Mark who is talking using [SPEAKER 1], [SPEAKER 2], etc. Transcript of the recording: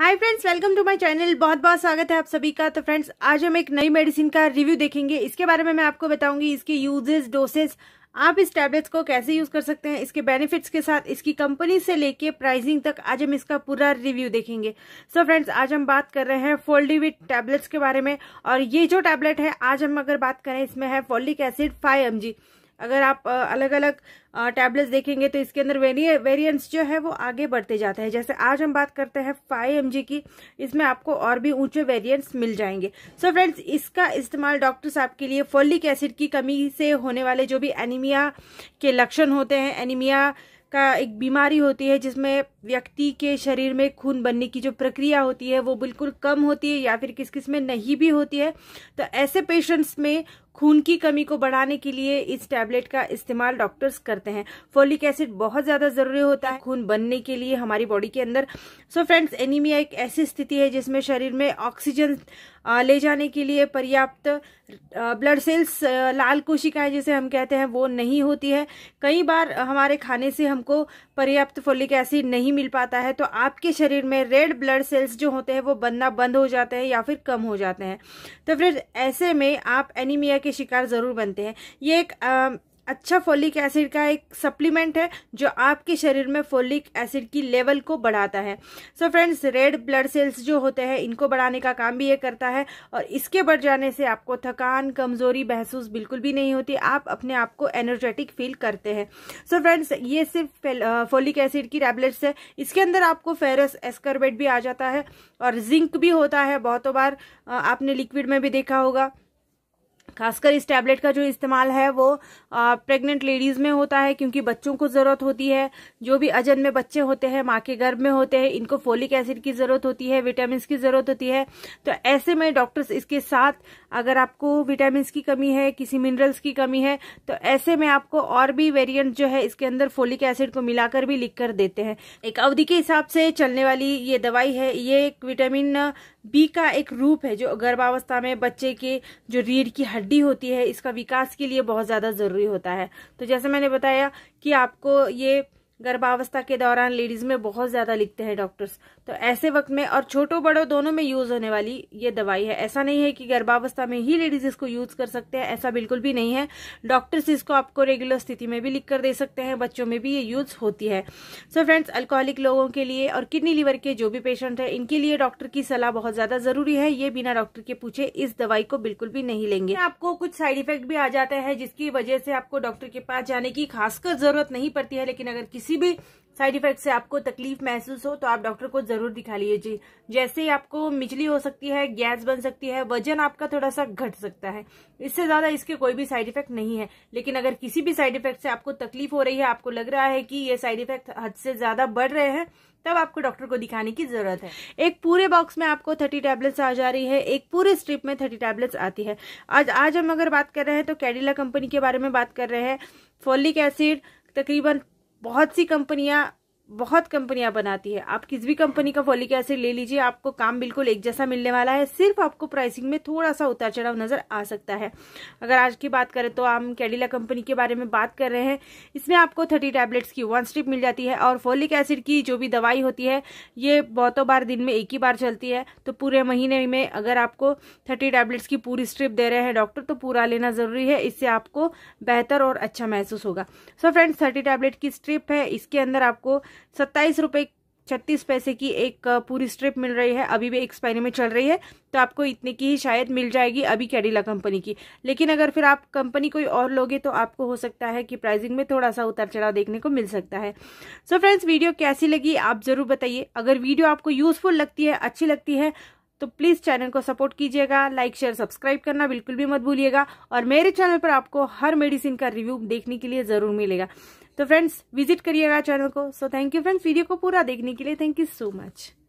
[SPEAKER 1] hi friends welcome to my channel बहुत बहुत स्वागत है आप सभी का तो फ्रेंड्स आज हम एक नई मेडिसिन का रिव्यू देखेंगे इसके बारे में मैं आपको बताऊंगी इसके यूजेस डोसेस आप इस टैबलेट्स को कैसे यूज कर सकते हैं इसके बेनिफिट्स के साथ इसकी कंपनी से लेके प्राइसिंग तक आज हम इसका पूरा रिव्यू देखेंगे सो so फ्रेंड्स आज हम बात कर रहे हैं फोल्डीविट टैबलेट्स के बारे में और ये जो टैबलेट है आज हम अगर बात करें इसमें है फोल्डिक एसिड फाइव एम अगर आप अलग अलग टैबलेट्स देखेंगे तो इसके अंदर वेरिएंट्स जो है वो आगे बढ़ते जाते हैं जैसे आज हम बात करते हैं फाइव एम की इसमें आपको और भी ऊंचे वेरिएंट्स मिल जाएंगे सो so फ्रेंड्स इसका इस्तेमाल डॉक्टर साहब के लिए फोलिक एसिड की कमी से होने वाले जो भी एनीमिया के लक्षण होते हैं एनीमिया का एक बीमारी होती है जिसमें व्यक्ति के शरीर में खून बनने की जो प्रक्रिया होती है वो बिल्कुल कम होती है या फिर किस किस में नहीं भी होती है तो ऐसे पेशेंट्स में खून की कमी को बढ़ाने के लिए इस टैबलेट का इस्तेमाल डॉक्टर्स करते हैं फोलिक एसिड बहुत ज़्यादा ज़रूरी होता है खून बनने के लिए हमारी बॉडी के अंदर सो फ्रेंड्स एनीमिया एक ऐसी स्थिति है जिसमें शरीर में ऑक्सीजन ले जाने के लिए पर्याप्त ब्लड सेल्स लाल कोशिकाएं जिसे हम कहते हैं वो नहीं होती है कई बार हमारे खाने से हमको पर्याप्त फोलिक एसिड नहीं नहीं मिल पाता है तो आपके शरीर में रेड ब्लड सेल्स जो होते हैं वो बनना बंद हो जाते हैं या फिर कम हो जाते हैं तो फिर ऐसे में आप एनीमिया के शिकार ज़रूर बनते हैं ये एक अच्छा फोलिक एसिड का एक सप्लीमेंट है जो आपके शरीर में फोलिक एसिड की लेवल को बढ़ाता है so friends red blood cells जो होते हैं इनको बढ़ाने का काम भी ये करता है और इसके बढ़ जाने से आपको थकान कमजोरी महसूस बिल्कुल भी नहीं होती आप अपने आप को एनर्जेटिक फील करते हैं सो फ्रेंड्स ये सिर्फ फोलिक एसिड की टैबलेट्स है इसके अंदर आपको फेरस एस्कर्बेट भी आ जाता है और जिंक भी होता है बहुतों बार आपने लिक्विड में भी देखा होगा खासकर इस टैबलेट का जो इस्तेमाल है वो प्रेग्नेंट लेडीज में होता है क्योंकि बच्चों को जरूरत होती है जो भी अजन में बच्चे होते हैं माँ के गर्भ में होते हैं इनको फोलिक एसिड की जरूरत होती है विटामिन की जरूरत होती है तो ऐसे में डॉक्टर्स इसके साथ अगर आपको विटामिन की कमी है किसी मिनरल्स की कमी है तो ऐसे में आपको और भी वेरियंट जो है इसके अंदर फोलिक एसिड को मिलाकर भी लिख कर देते हैं एक अवधि के हिसाब से चलने वाली ये दवाई है ये एक विटामिन बी का एक रूप है जो गर्भावस्था में बच्चे के जो रीढ़ की हड्डी होती है इसका विकास के लिए बहुत ज़्यादा ज़रूरी होता है तो जैसे मैंने बताया कि आपको ये गर्भावस्था के दौरान लेडीज में बहुत ज्यादा लिखते हैं डॉक्टर्स तो ऐसे वक्त में और छोटो बड़ो दोनों में यूज होने वाली ये दवाई है ऐसा नहीं है कि गर्भावस्था में ही लेडीज इसको यूज कर सकते हैं ऐसा बिल्कुल भी नहीं है डॉक्टर्स इसको आपको रेगुलर स्थिति में भी लिख कर दे सकते हैं बच्चों में भी ये यूज होती है सो फ्रेंड्स अल्कोहलिक लोगों के लिए और किडनी लीवर के जो भी पेशेंट है इनके लिए डॉक्टर की सलाह बहुत ज्यादा जरूरी है ये बिना डॉक्टर के पूछे इस दवाई को बिल्कुल भी नहीं लेंगे आपको कुछ साइड इफेक्ट भी आ जाता है जिसकी वजह से आपको डॉक्टर के पास जाने की खासकर जरूरत नहीं पड़ती है लेकिन अगर किसी किसी भी साइड इफेक्ट से आपको तकलीफ महसूस हो तो आप डॉक्टर को जरूर दिखा लीजिए जैसे ही आपको मिचली हो सकती है गैस बन सकती है वजन आपका थोड़ा सा घट सकता है इससे ज्यादा इसके कोई भी साइड इफेक्ट नहीं है लेकिन अगर किसी भी साइड इफेक्ट से आपको तकलीफ हो रही है आपको लग रहा है कि ये साइड इफेक्ट हद से ज्यादा बढ़ रहे हैं तब आपको डॉक्टर को दिखाने की जरूरत है एक पूरे बॉक्स में आपको थर्टी टैबलेट्स आ जा रही है एक पूरे स्ट्रिप में थर्टी टैबलेट्स आती है आज आज हम अगर बात कर रहे हैं तो कैडिला कंपनी के बारे में बात कर रहे हैं फोलिक एसिड तकरीबन बहुत सी कंपनियां बहुत कंपनियां बनाती है आप किसी भी कंपनी का फॉलिक एसिड ले लीजिए आपको काम बिल्कुल एक जैसा मिलने वाला है सिर्फ आपको प्राइसिंग में थोड़ा सा उतार चढ़ाव नजर आ सकता है अगर आज की बात करें तो हम कैडिला कंपनी के बारे में बात कर रहे हैं इसमें आपको थर्टी टैबलेट्स की वन स्ट्रिप मिल जाती है और फोलिक एसिड की जो भी दवाई होती है ये बहुतों बार दिन में एक ही बार चलती है तो पूरे महीने में अगर आपको थर्टी टैबलेट्स की पूरी स्ट्रिप दे रहे हैं डॉक्टर तो पूरा लेना ज़रूरी है इससे आपको बेहतर और अच्छा महसूस होगा सो फ्रेंड्स थर्टी टैबलेट की स्ट्रिप है इसके अंदर आपको सत्ताईस रुपये छत्तीस पैसे की एक पूरी स्ट्रिप मिल रही है अभी भी एक्सपायरी में चल रही है तो आपको इतने की ही शायद मिल जाएगी अभी कैडिला कंपनी की लेकिन अगर फिर आप कंपनी कोई और लोगे तो आपको हो सकता है कि प्राइसिंग में थोड़ा सा उतार चढ़ाव देखने को मिल सकता है सो so फ्रेंड्स वीडियो कैसी लगी आप ज़रूर बताइए अगर वीडियो आपको यूज़फुल लगती है अच्छी लगती है तो प्लीज़ चैनल को सपोर्ट कीजिएगा लाइक शेयर सब्सक्राइब करना बिल्कुल भी मत भूलिएगा और मेरे चैनल पर आपको हर मेडिसिन का रिव्यू देखने के लिए ज़रूर मिलेगा तो फ्रेंड्स विजिट करिएगा चैनल को so thank you friends video को पूरा देखने के लिए थैंक यू सो मच